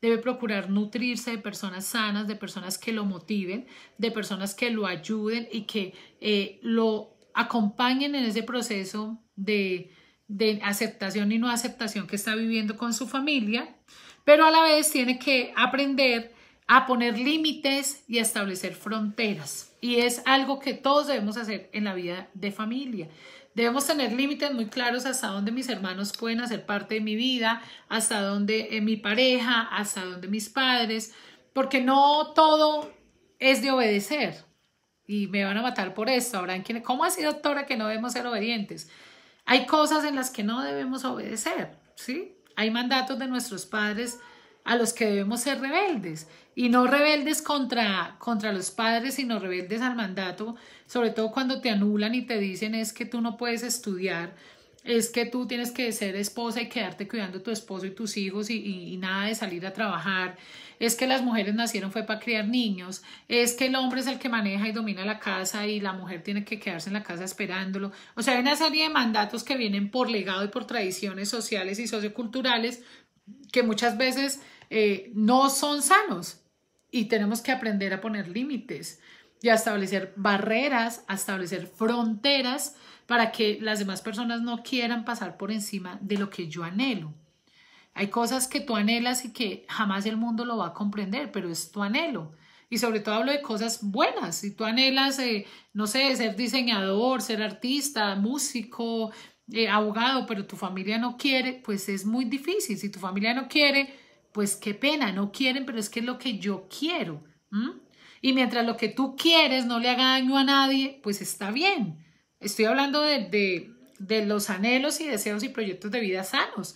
debe procurar nutrirse de personas sanas, de personas que lo motiven, de personas que lo ayuden y que eh, lo acompañen en ese proceso de, de aceptación y no aceptación que está viviendo con su familia, pero a la vez tiene que aprender a poner límites y establecer fronteras. Y es algo que todos debemos hacer en la vida de familia. Debemos tener límites muy claros hasta dónde mis hermanos pueden hacer parte de mi vida, hasta dónde eh, mi pareja, hasta dónde mis padres, porque no todo es de obedecer. Y me van a matar por esto. Habrán quién ¿cómo así, doctora, que no debemos ser obedientes? Hay cosas en las que no debemos obedecer, ¿sí? Hay mandatos de nuestros padres a los que debemos ser rebeldes y no rebeldes contra, contra los padres, sino rebeldes al mandato, sobre todo cuando te anulan y te dicen es que tú no puedes estudiar, es que tú tienes que ser esposa y quedarte cuidando a tu esposo y tus hijos y, nada de salir a trabajar, es que las mujeres nacieron fue para criar niños, es que el hombre es el que maneja y domina la casa y la mujer tiene que quedarse en la casa esperándolo. O sea, hay una serie de mandatos que vienen por legado y por tradiciones sociales y socioculturales que muchas veces eh, no son sanos y tenemos que aprender a poner límites y a establecer barreras, a establecer fronteras para que las demás personas no quieran pasar por encima de lo que yo anhelo. Hay cosas que tú anhelas y que jamás el mundo lo va a comprender, pero es tu anhelo. Y sobre todo hablo de cosas buenas. Si tú anhelas, eh, no sé, ser diseñador, ser artista, músico, eh, abogado, pero tu familia no quiere, pues es muy difícil. Si tu familia no quiere, pues qué pena, no quieren, pero es que es lo que yo quiero. Y mientras lo que tú quieres no le haga daño a nadie, pues está bien. Estoy hablando de, los anhelos y deseos y proyectos de vida sanos.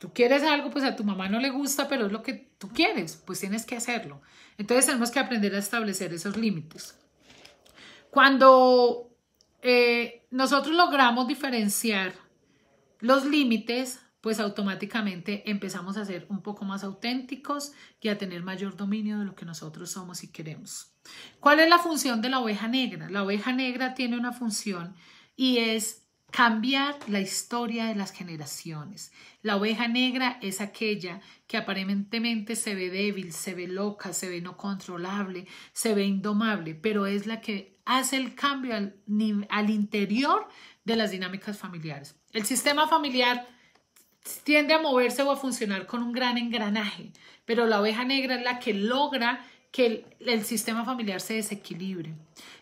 Tú quieres algo, pues a tu mamá no le gusta, pero es lo que tú quieres, pues tienes que hacerlo. Entonces tenemos que aprender a establecer esos límites. Cuando eh, nosotros logramos diferenciar los límites, pues automáticamente empezamos a ser un poco más auténticos y a tener mayor dominio de lo que nosotros somos y queremos. ¿Cuál es la función de la oveja negra? La oveja negra tiene una función y es cambiar la historia de las generaciones. La oveja negra es aquella que aparentemente se ve débil, se ve loca, se ve no controlable, se ve indomable, pero es la que hace el cambio al, al interior de las dinámicas familiares. El sistema familiar tiende a moverse o a funcionar con un gran engranaje, pero la oveja negra es la que logra que el, sistema familiar se desequilibre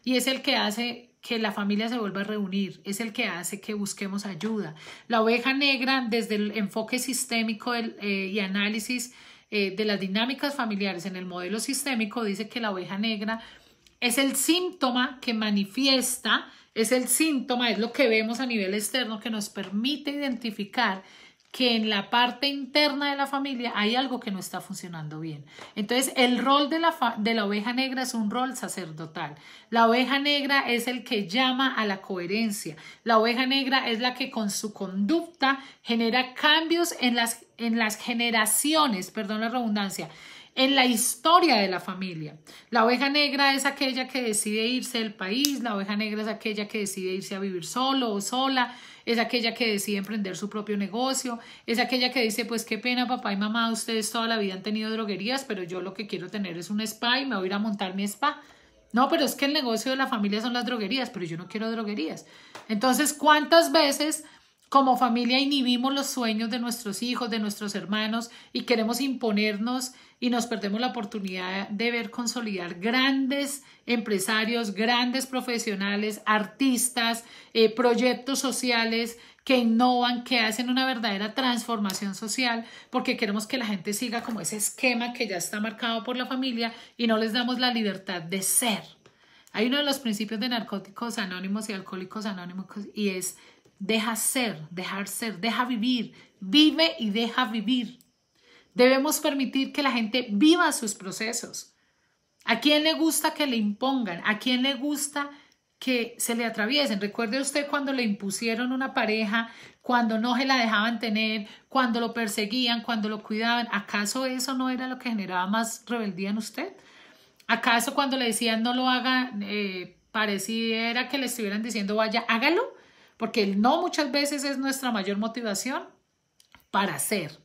y es el que hace que la familia se vuelva a reunir, es el que hace que busquemos ayuda. La oveja negra, desde el enfoque sistémico eh, y análisis eh, de las dinámicas familiares en el modelo sistémico, dice que la oveja negra es el síntoma que manifiesta, es el síntoma, es lo que vemos a nivel externo que nos permite identificar que en la parte interna de la familia hay algo que no está funcionando bien. Entonces, el rol de la, oveja negra es un rol sacerdotal. La oveja negra es el que llama a la coherencia. La oveja negra es la que con su conducta genera cambios en las, en las generaciones, perdón la redundancia, en la historia de la familia. La oveja negra es aquella que decide irse del país, la oveja negra es aquella que decide irse a vivir solo o sola, es aquella que decide emprender su propio negocio, es aquella que dice, pues qué pena papá y mamá, ustedes toda la vida han tenido droguerías, pero yo lo que quiero tener es un spa y me voy a ir a montar mi spa. No, pero es que el negocio de la familia son las droguerías, pero yo no quiero droguerías. Entonces, ¿cuántas veces como familia inhibimos los sueños de nuestros hijos, de nuestros hermanos y queremos imponernos y nos perdemos la oportunidad de ver consolidar grandes empresarios, grandes profesionales, artistas, eh, proyectos sociales que innovan, que hacen una verdadera transformación social, porque queremos que la gente siga como ese esquema que ya está marcado por la familia y no les damos la libertad de ser. Hay uno de los principios de narcóticos anónimos y alcohólicos anónimos y es deja ser, dejar ser, deja vivir, vive y deja vivir. Debemos permitir que la gente viva sus procesos. ¿A quién le gusta que le impongan? ¿A quién le gusta que se le atraviesen? Recuerde usted cuando le impusieron una pareja, cuando no se la dejaban tener, cuando lo perseguían, cuando lo cuidaban. ¿Acaso eso no era lo que generaba más rebeldía en usted? ¿Acaso cuando le decían no lo haga, eh, pareciera que le estuvieran diciendo vaya, hágalo? Porque el no muchas veces es nuestra mayor motivación para hacer.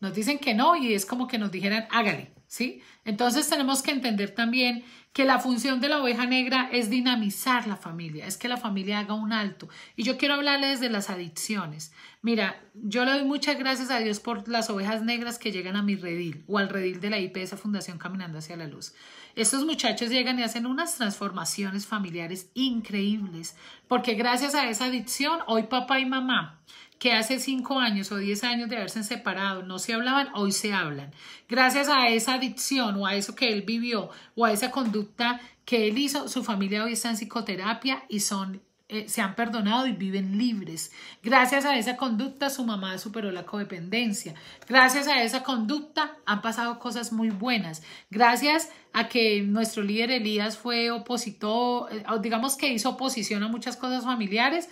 Nos dicen que no y es como que nos dijeran hágale, ¿sí? Entonces tenemos que entender también que la función de la oveja negra es dinamizar la familia, es que la familia haga un alto. Y yo quiero hablarles de las adicciones. Mira, yo le doy muchas gracias a Dios por las ovejas negras que llegan a mi redil o al redil de la IPS Fundación Caminando hacia la Luz. Estos muchachos llegan y hacen unas transformaciones familiares increíbles, porque gracias a esa adicción, hoy papá y mamá que hace cinco años o diez años de haberse separado no se hablaban, hoy se hablan. Gracias a esa adicción o a eso que él vivió o a esa conducta que él hizo, su familia hoy está en psicoterapia y son eh, se han perdonado y viven libres. Gracias a esa conducta su mamá superó la codependencia. Gracias a esa conducta han pasado cosas muy buenas. Gracias a que nuestro líder Elías fue opositor, eh, digamos que hizo oposición a muchas cosas familiares,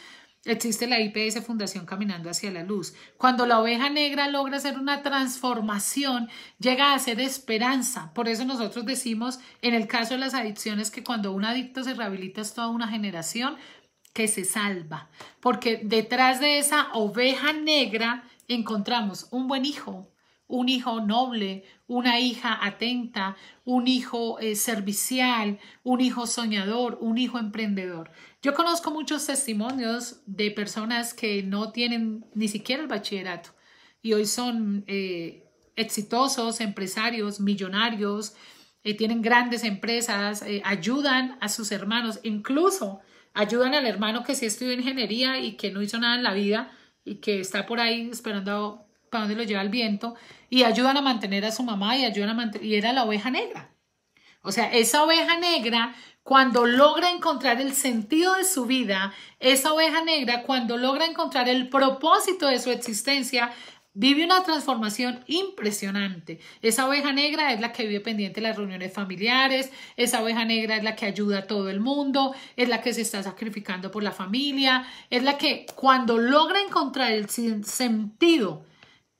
Existe la IPS Fundación Caminando hacia la Luz. Cuando la oveja negra logra hacer una transformación, llega a ser esperanza. Por eso nosotros decimos, en el caso de las adicciones, que cuando un adicto se rehabilita es toda una generación que se salva. Porque detrás de esa oveja negra encontramos un buen hijo, un hijo noble, una hija atenta, un hijo eh, servicial, un hijo soñador, un hijo emprendedor. Yo conozco muchos testimonios de personas que no tienen ni siquiera el bachillerato y hoy son eh, exitosos, empresarios, millonarios, eh, tienen grandes empresas, ayudan a sus hermanos, incluso ayudan al hermano que sí estudió ingeniería y que no hizo nada en la vida y que está por ahí esperando para donde lo lleva el viento, y ayudan a mantener a su mamá y ayudan a mantener, y era la oveja negra. O sea, esa oveja negra, cuando logra encontrar el sentido de su vida, esa oveja negra, cuando logra encontrar el propósito de su existencia, vive una transformación impresionante. Esa oveja negra es la que vive pendiente de las reuniones familiares, esa oveja negra es la que ayuda a todo el mundo, es la que se está sacrificando por la familia, es la que cuando logra encontrar el sentido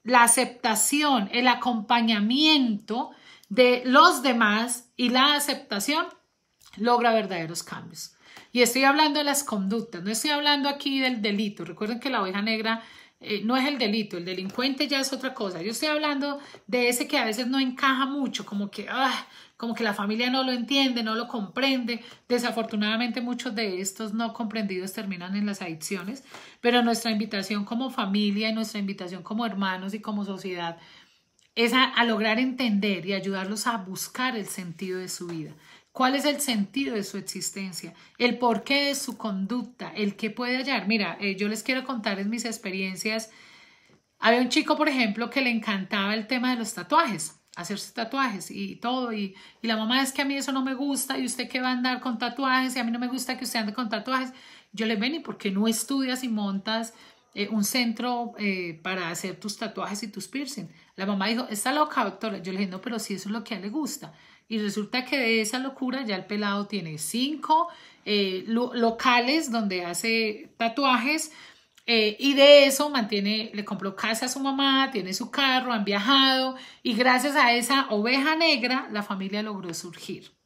la aceptación, el acompañamiento de los demás y la aceptación logra verdaderos cambios. Y estoy hablando de las conductas, no estoy hablando aquí del delito. Recuerden que la oveja negra eh, no es el delito, el delincuente ya es otra cosa. Yo estoy hablando de ese que a veces no encaja mucho, como que, ah, como que la familia no lo entiende, no lo comprende. Desafortunadamente muchos de estos no comprendidos terminan en las adicciones, pero nuestra invitación como familia y nuestra invitación como hermanos y como sociedad es a lograr entender y ayudarlos a buscar el sentido de su vida cuál es el sentido de su existencia, el porqué de su conducta, el qué puede hallar. Mira, eh, yo les quiero contar mis experiencias. Había un chico, por ejemplo, que le encantaba el tema de los tatuajes hacerse tatuajes y todo. Y, la mamá es que a mí eso no me gusta y usted que va a andar con tatuajes y a mí no me gusta que usted ande con tatuajes. Yo le ven y por qué no estudias y montas eh, un centro eh, para hacer tus tatuajes y tus piercings? La mamá dijo, está loca, doctora. Yo le dije, no, pero si eso es lo que a él le gusta. Y resulta que de esa locura ya el pelado tiene cinco eh, locales donde hace tatuajes eh, y de eso mantiene, le compró casa a su mamá, tiene su carro, han viajado y gracias a esa oveja negra la familia logró surgir.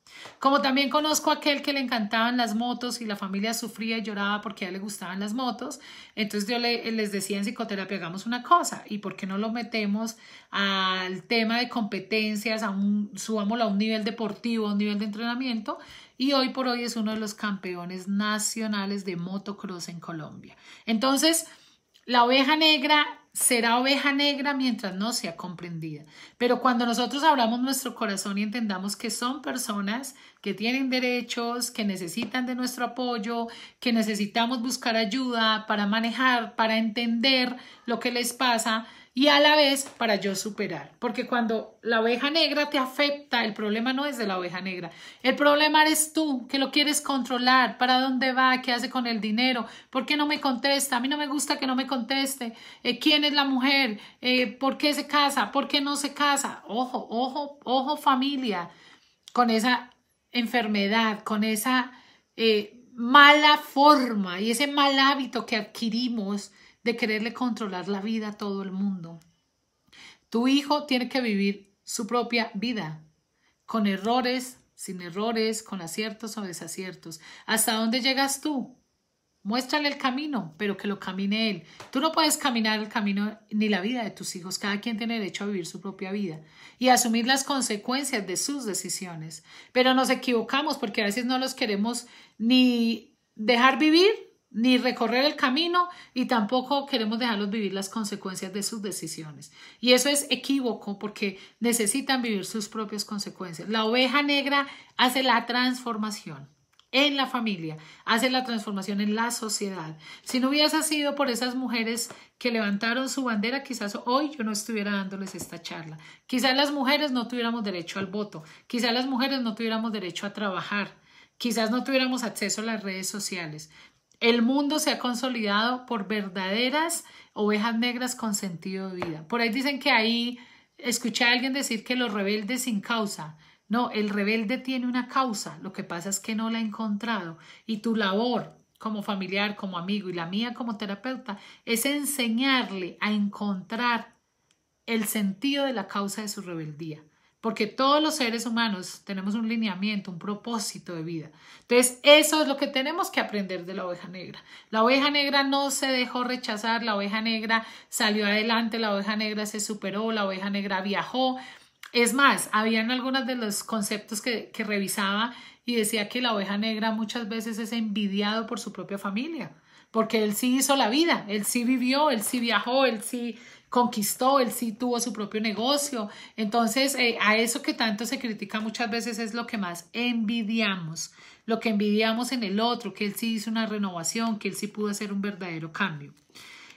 Como también conozco a aquel que le encantaban las motos y la familia sufría y lloraba porque a él le gustaban las motos. Entonces yo les decía en psicoterapia, hagamos una cosa y por qué no lo metemos al tema de competencias, a subámoslo a un nivel deportivo, a un nivel de entrenamiento. Y hoy por hoy es uno de los campeones nacionales de motocross en Colombia. Entonces, la oveja negra será oveja negra mientras no sea comprendida. Pero cuando nosotros abramos nuestro corazón y entendamos que son personas que tienen derechos, que necesitan de nuestro apoyo, que necesitamos buscar ayuda para manejar, para entender lo que les pasa, y a la vez para yo superar. Porque cuando la oveja negra te afecta, el problema no es de la oveja negra. El problema eres tú, que lo quieres controlar, para dónde va, qué hace con el dinero, por qué no me contesta, a mí no me gusta que no me conteste, eh, quién es la mujer, eh, por qué se casa, por qué no se casa. Ojo, ojo, ojo familia, con esa enfermedad, con esa eh, mala forma y ese mal hábito que adquirimos de quererle controlar la vida a todo el mundo. Tu hijo tiene que vivir su propia vida, con errores, sin errores, con aciertos o desaciertos. ¿Hasta dónde llegas tú? Muéstrale el camino, pero que lo camine él. Tú no puedes caminar el camino ni la vida de tus hijos. Cada quien tiene derecho a vivir su propia vida y asumir las consecuencias de sus decisiones. Pero nos equivocamos porque a veces no los queremos ni dejar vivir ni recorrer el camino y tampoco queremos dejarlos vivir las consecuencias de sus decisiones. Y eso es equívoco porque necesitan vivir sus propias consecuencias. La oveja negra hace la transformación en la familia, hace la transformación en la sociedad. Si no hubiese sido por esas mujeres que levantaron su bandera, quizás hoy yo no estuviera dándoles esta charla. Quizás las mujeres no tuviéramos derecho al voto, quizás las mujeres no tuviéramos derecho a trabajar, quizás no tuviéramos acceso a las redes sociales, el mundo se ha consolidado por verdaderas ovejas negras con sentido de vida. Por ahí dicen que ahí escuché a alguien decir que los rebeldes sin causa. No, el rebelde tiene una causa, lo que pasa es que no la ha encontrado. Y tu labor como familiar, como amigo y la mía como terapeuta es enseñarle a encontrar el sentido de la causa de su rebeldía porque todos los seres humanos tenemos un lineamiento, un propósito de vida. Entonces, eso es lo que tenemos que aprender de la oveja negra. La oveja negra no se dejó rechazar, la oveja negra salió adelante, la oveja negra se superó, la oveja negra viajó. Es más, habían algunos de los conceptos que, revisaba y decía que la oveja negra muchas veces es envidiado por su propia familia, porque él sí hizo la vida, él sí vivió, él sí viajó, él sí conquistó, él sí tuvo su propio negocio. Entonces, eh, a eso que tanto se critica muchas veces es lo que más envidiamos, lo que envidiamos en el otro, que él sí hizo una renovación, que él sí pudo hacer un verdadero cambio.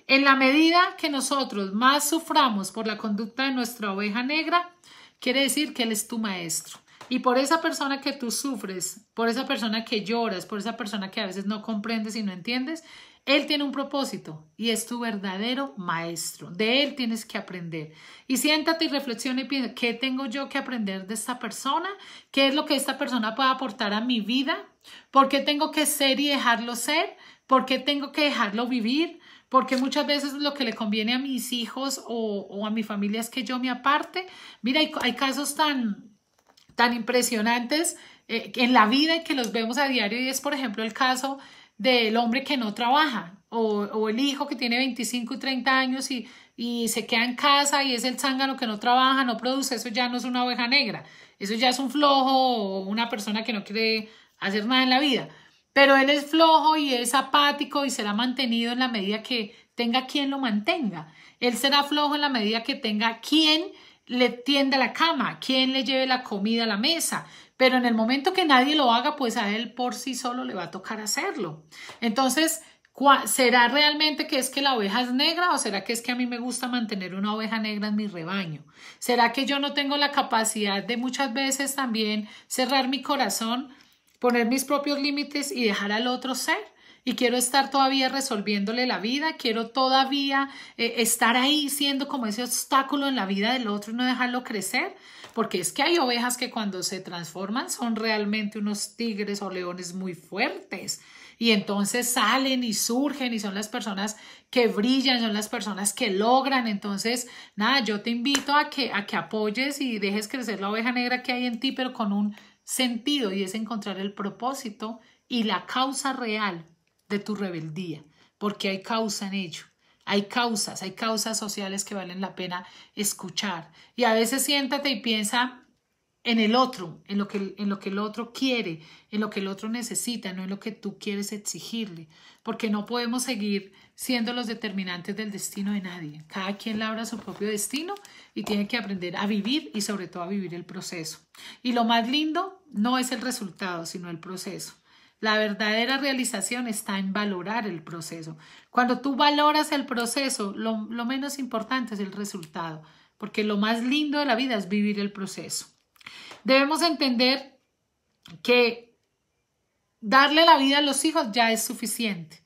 En la medida que nosotros más suframos por la conducta de nuestra oveja negra, quiere decir que él es tu maestro. Y por esa persona que tú sufres, por esa persona que lloras, por esa persona que a veces no comprendes y no entiendes, él tiene un propósito y es tu verdadero maestro. De Él tienes que aprender. Y siéntate y reflexiona y piensa, ¿qué tengo yo que aprender de esta persona? ¿Qué es lo que esta persona puede aportar a mi vida? ¿Por qué tengo que ser y dejarlo ser? ¿Por qué tengo que dejarlo vivir? Porque muchas veces lo que le conviene a mis hijos o, a mi familia es que yo me aparte. Mira, hay, casos tan, tan impresionantes eh, en la vida que los vemos a diario y es, por ejemplo, el caso del hombre que no trabaja o, el hijo que tiene 25 y 30 años y, se queda en casa y es el zángano que no trabaja, no produce, eso ya no es una oveja negra, eso ya es un flojo o una persona que no quiere hacer nada en la vida. Pero él es flojo y es apático y será mantenido en la medida que tenga quien lo mantenga. Él será flojo en la medida que tenga quien le tienda la cama, quien le lleve la comida a la mesa, pero en el momento que nadie lo haga, pues a él por sí solo le va a tocar hacerlo. Entonces, ¿será realmente que es que la oveja es negra o será que es que a mí me gusta mantener una oveja negra en mi rebaño? ¿Será que yo no tengo la capacidad de muchas veces también cerrar mi corazón, poner mis propios límites y dejar al otro ser? y quiero estar todavía resolviéndole la vida, quiero todavía eh, estar ahí siendo como ese obstáculo en la vida del otro y no dejarlo crecer porque es que hay ovejas que cuando se transforman son realmente unos tigres o leones muy fuertes y entonces salen y surgen y son las personas que brillan, son las personas que logran. Entonces, nada, yo te invito a que, a que apoyes y dejes crecer la oveja negra que hay en ti, pero con un sentido y es encontrar el propósito y la causa real de tu rebeldía, porque hay causa en ello. Hay causas, hay causas sociales que valen la pena escuchar. Y a veces siéntate y piensa en el otro, en lo, que, el otro quiere, en lo que el otro necesita, no en lo que tú quieres exigirle, porque no podemos seguir siendo los determinantes del destino de nadie. Cada quien labra su propio destino y tiene que aprender a vivir y sobre todo a vivir el proceso. Y lo más lindo no es el resultado, sino el proceso. La verdadera realización está en valorar el proceso. Cuando tú valoras el proceso, lo, menos importante es el resultado, porque lo más lindo de la vida es vivir el proceso. Debemos entender que darle la vida a los hijos ya es suficiente.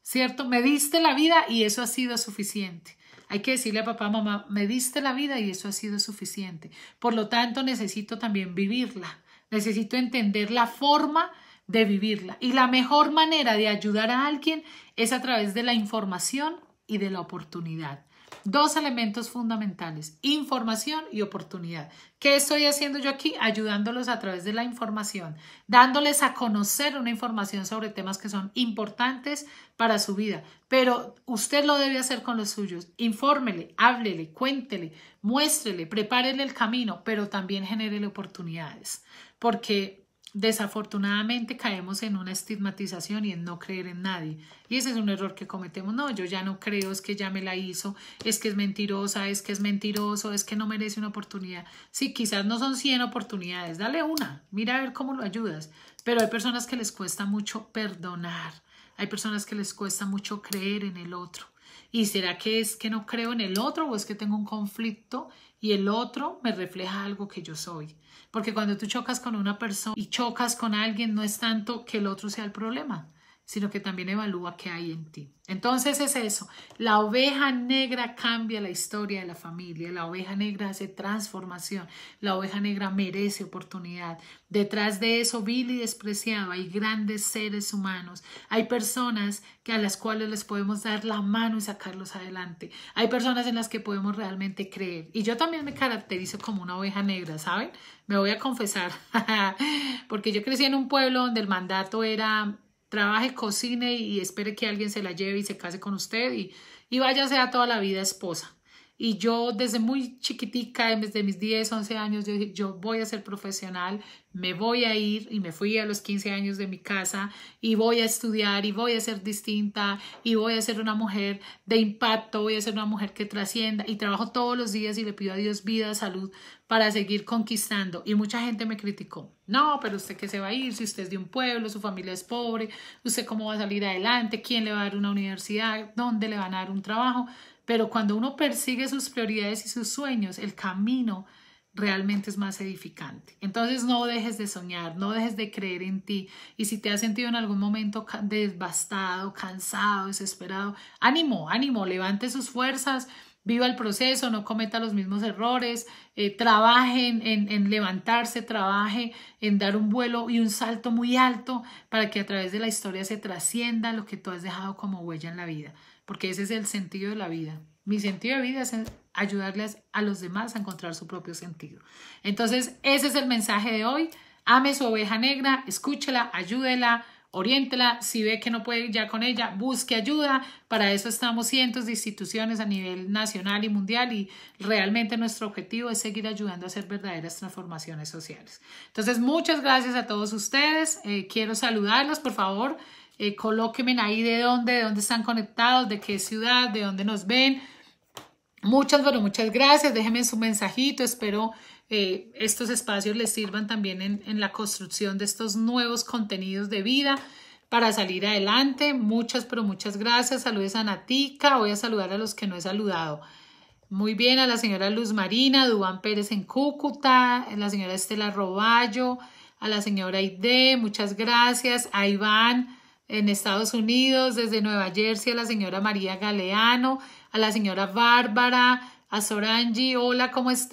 ¿cierto? Me diste la vida y eso ha sido suficiente. Hay que decirle a papá, mamá, me diste la vida y eso ha sido suficiente. Por lo tanto, necesito también vivirla. Necesito entender la forma de vivirla. Y la mejor manera de ayudar a alguien es a través de la información y de la oportunidad. Dos elementos fundamentales, información y oportunidad. ¿Qué estoy haciendo yo aquí? Ayudándolos a través de la información, dándoles a conocer una información sobre temas que son importantes para su vida. Pero usted lo debe hacer con los suyos. Infórmele, háblele, cuéntele, muéstrele, prepárele el camino, pero también genérele oportunidades. Porque desafortunadamente caemos en una estigmatización y en no creer en nadie. Y ese es un error que cometemos. No, yo ya no creo, es que ya me la hizo, es que es mentirosa, es que es mentiroso, es que no merece una oportunidad. Sí, quizás no son 100 oportunidades, dale una, mira a ver cómo lo ayudas. Pero hay personas que les cuesta mucho perdonar, hay personas que les cuesta mucho creer en el otro. ¿Y será que es que no creo en el otro o es que tengo un conflicto y el otro me refleja algo que yo soy. Porque cuando tú chocas con una persona y chocas con alguien, no es tanto que el otro sea el problema, sino que también evalúa qué hay en ti. Entonces es eso, la oveja negra cambia la historia de la familia, la oveja negra hace transformación, la oveja negra merece oportunidad. Detrás de eso vil y despreciado hay grandes seres humanos, hay personas que a las cuales les podemos dar la mano y sacarlos adelante, hay personas en las que podemos realmente creer. Y yo también me caracterizo como una oveja negra, ¿saben? Me voy a confesar, porque yo crecí en un pueblo donde el mandato era trabaje, cocine y espere que alguien se la lleve y se case con usted y, y váyase a toda la vida esposa. Y yo desde muy chiquitica, desde mis 10, 11 años, yo dije, yo voy a ser profesional, me voy a ir y me fui a los 15 años de mi casa y voy a estudiar y voy a ser distinta y voy a ser una mujer de impacto, voy a ser una mujer que trascienda y trabajo todos los días y le pido a Dios vida, salud para seguir conquistando. Y mucha gente me criticó, no, pero usted que se va a ir, si usted es de un pueblo, su familia es pobre, usted cómo va a salir adelante, quién le va a dar una universidad, dónde le van a dar un trabajo. Pero cuando uno persigue sus prioridades y sus sueños, el camino realmente es más edificante. Entonces no dejes de soñar, no dejes de creer en ti. Y si te has sentido en algún momento devastado, cansado, desesperado, ánimo, ánimo, levante sus fuerzas, viva el proceso, no cometa los mismos errores, eh, trabaje en levantarse, trabaje en dar un vuelo y un salto muy alto para que a través de la historia se trascienda lo que tú has dejado como huella en la vida porque ese es el sentido de la vida. Mi sentido de vida es ayudarles a los demás a encontrar su propio sentido. Entonces, ese es el mensaje de hoy. Ame su oveja negra, escúchela, ayúdela, oriéntela. Si ve que no puede ir ya con ella, busque ayuda. Para eso estamos cientos de instituciones a nivel nacional y mundial y realmente nuestro objetivo es seguir ayudando a hacer verdaderas transformaciones sociales. Entonces, muchas gracias a todos ustedes. Eh, quiero saludarlos, por favor eh, colóquenme ahí de dónde, dónde están conectados, de qué ciudad, de dónde nos ven. Muchas, pero muchas gracias. Déjenme su mensajito. Espero eh, estos espacios les sirvan también en, en, la construcción de estos nuevos contenidos de vida para salir adelante. Muchas, pero muchas gracias. Saludes a Natica. Voy a saludar a los que no he saludado. Muy bien, a la señora Luz Marina, Dubán Pérez en Cúcuta, a la señora Estela Roballo, a la señora Aide, muchas gracias, a Iván, en Estados Unidos, desde Nueva Jersey, a la señora María Galeano, a la señora Bárbara, a Sorangi, hola, ¿cómo está?